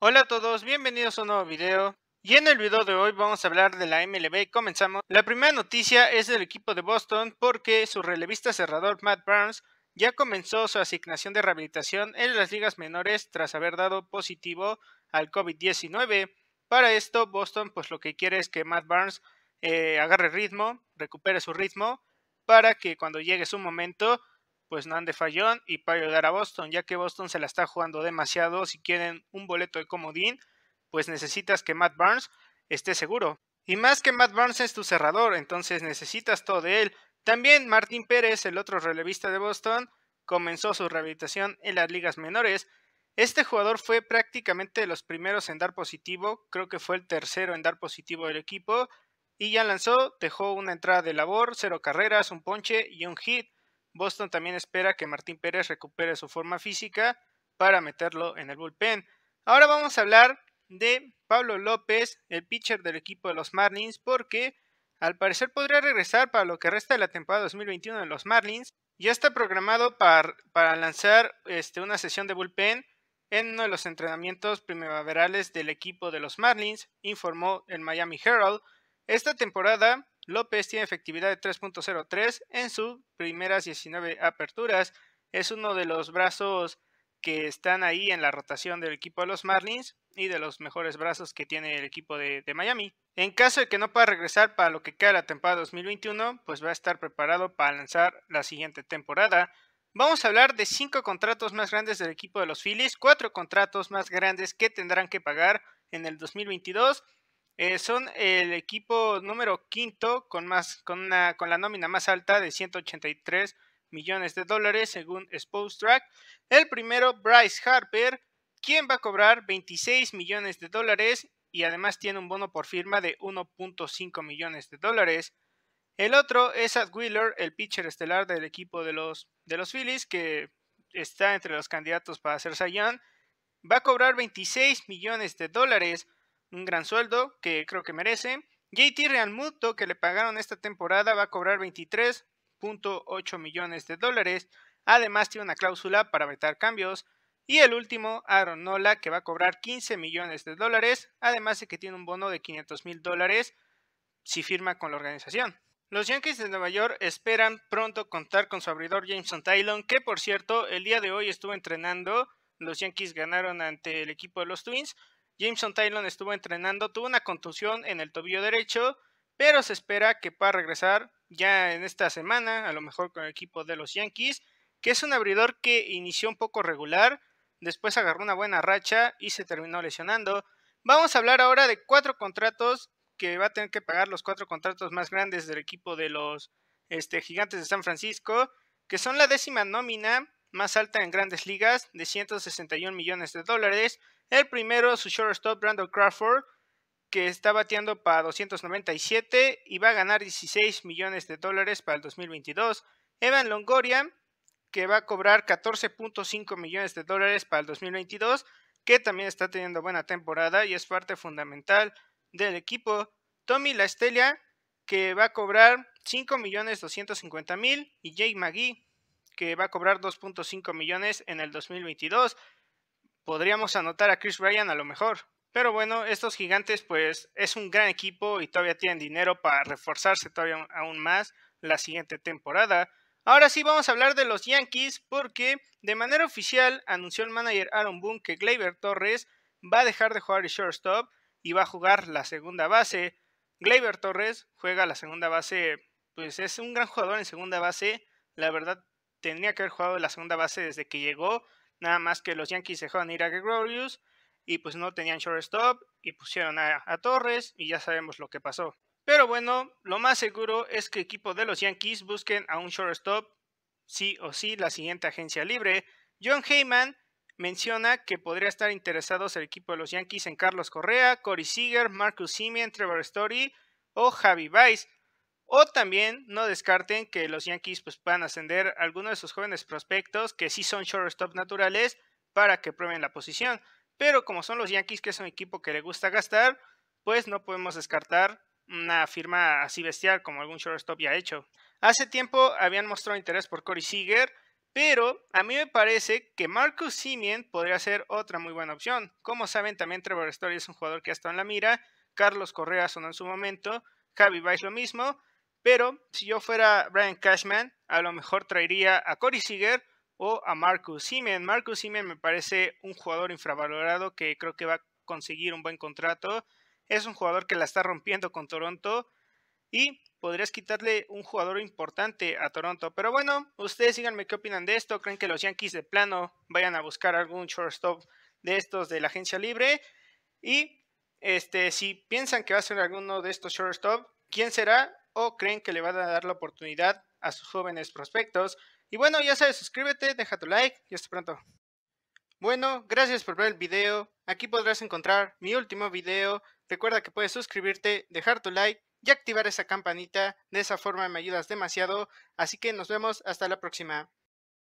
Hola a todos, bienvenidos a un nuevo video. Y en el video de hoy vamos a hablar de la MLB, comenzamos. La primera noticia es del equipo de Boston porque su relevista cerrador Matt Barnes ya comenzó su asignación de rehabilitación en las ligas menores tras haber dado positivo al COVID-19. Para esto Boston pues lo que quiere es que Matt Barnes eh, agarre ritmo, recupere su ritmo para que cuando llegue su momento pues no de fallón y para llegar a Boston, ya que Boston se la está jugando demasiado. Si quieren un boleto de comodín, pues necesitas que Matt Barnes esté seguro. Y más que Matt Barnes es tu cerrador, entonces necesitas todo de él. También Martín Pérez, el otro relevista de Boston, comenzó su rehabilitación en las ligas menores. Este jugador fue prácticamente de los primeros en dar positivo, creo que fue el tercero en dar positivo del equipo, y ya lanzó, dejó una entrada de labor, cero carreras, un ponche y un hit. Boston también espera que Martín Pérez recupere su forma física para meterlo en el bullpen. Ahora vamos a hablar de Pablo López, el pitcher del equipo de los Marlins, porque al parecer podría regresar para lo que resta de la temporada 2021 de los Marlins. Ya está programado para, lanzar este, una sesión de bullpen en uno de los entrenamientos primaverales del equipo de los Marlins, informó el Miami Herald. Esta temporada López tiene efectividad de 3.03 en sus primeras 19 aperturas. Es uno de los brazos que están ahí en la rotación del equipo de los Marlins y de los mejores brazos que tiene el equipo de, Miami. En caso de que no pueda regresar para lo que queda la temporada 2021, pues va a estar preparado para lanzar la siguiente temporada. Vamos a hablar de cinco contratos más grandes del equipo de los Phillies, cuatro contratos más grandes que tendrán que pagar en el 2022 eh, son el equipo número quinto con, más, con, una, con la nómina más alta de 183 millones de dólares según Track. El primero, Bryce Harper, quien va a cobrar 26 millones de dólares y además tiene un bono por firma de 1.5 millones de dólares. El otro es Ad Wheeler, el pitcher estelar del equipo de los, de los Phillies, que está entre los candidatos para ser Young. Va a cobrar 26 millones de dólares un gran sueldo que creo que merece. JT Realmuto, que le pagaron esta temporada, va a cobrar 23.8 millones de dólares. Además, tiene una cláusula para vetar cambios. Y el último, Aaron Nola, que va a cobrar 15 millones de dólares. Además de que tiene un bono de 500 mil dólares si firma con la organización. Los Yankees de Nueva York esperan pronto contar con su abridor Jameson Tylon, que por cierto, el día de hoy estuvo entrenando. Los Yankees ganaron ante el equipo de los Twins. Jameson Tylon estuvo entrenando, tuvo una contusión en el tobillo derecho, pero se espera que pueda regresar ya en esta semana, a lo mejor con el equipo de los Yankees, que es un abridor que inició un poco regular, después agarró una buena racha y se terminó lesionando. Vamos a hablar ahora de cuatro contratos que va a tener que pagar los cuatro contratos más grandes del equipo de los este, Gigantes de San Francisco, que son la décima nómina más alta en grandes ligas de 161 millones de dólares, el primero, su shortstop, Randall Crawford, que está bateando para 297 y va a ganar 16 millones de dólares para el 2022. Evan Longoria, que va a cobrar 14.5 millones de dólares para el 2022, que también está teniendo buena temporada y es parte fundamental del equipo. Tommy La que va a cobrar 5.250.000 millones mil y Jake McGee, que va a cobrar 2.5 millones en el 2022 podríamos anotar a Chris Ryan a lo mejor. Pero bueno, estos gigantes pues es un gran equipo y todavía tienen dinero para reforzarse todavía aún más la siguiente temporada. Ahora sí vamos a hablar de los Yankees porque de manera oficial anunció el manager Aaron Boone que Gleyber Torres va a dejar de jugar el shortstop y va a jugar la segunda base. Gleyber Torres juega la segunda base, pues es un gran jugador en segunda base. La verdad, tendría que haber jugado la segunda base desde que llegó. Nada más que los Yankees dejaron ir a Gregorius y pues no tenían shortstop y pusieron a, Torres y ya sabemos lo que pasó. Pero bueno, lo más seguro es que el equipo de los Yankees busquen a un shortstop sí o sí la siguiente agencia libre. John Heyman menciona que podría estar interesados el equipo de los Yankees en Carlos Correa, Corey Seager, Marcus Simeon, Trevor Story o Javi Baez. O también no descarten que los Yankees pues, puedan ascender a alguno de sus jóvenes prospectos que sí son shortstop naturales para que prueben la posición. Pero como son los Yankees, que es un equipo que le gusta gastar, pues no podemos descartar una firma así bestial como algún shortstop ya hecho. Hace tiempo habían mostrado interés por Corey Seager, pero a mí me parece que Marcus Simeon podría ser otra muy buena opción. Como saben, también Trevor Story es un jugador que ha estado en la mira, Carlos Correa sonó en su momento, Javi Baez lo mismo, pero si yo fuera Brian Cashman, a lo mejor traería a Corey Seager o a Marcus Simeon. Marcus Simeon me parece un jugador infravalorado que creo que va a conseguir un buen contrato. Es un jugador que la está rompiendo con Toronto y podrías quitarle un jugador importante a Toronto. Pero bueno, ustedes díganme qué opinan de esto. ¿Creen que los Yankees de plano vayan a buscar algún shortstop de estos de la agencia libre? Y este, si piensan que va a ser alguno de estos shortstop, ¿quién será? o creen que le van a dar la oportunidad a sus jóvenes prospectos. Y bueno, ya sabes, suscríbete, deja tu like y hasta pronto. Bueno, gracias por ver el video. Aquí podrás encontrar mi último video. Recuerda que puedes suscribirte, dejar tu like y activar esa campanita. De esa forma me ayudas demasiado. Así que nos vemos hasta la próxima.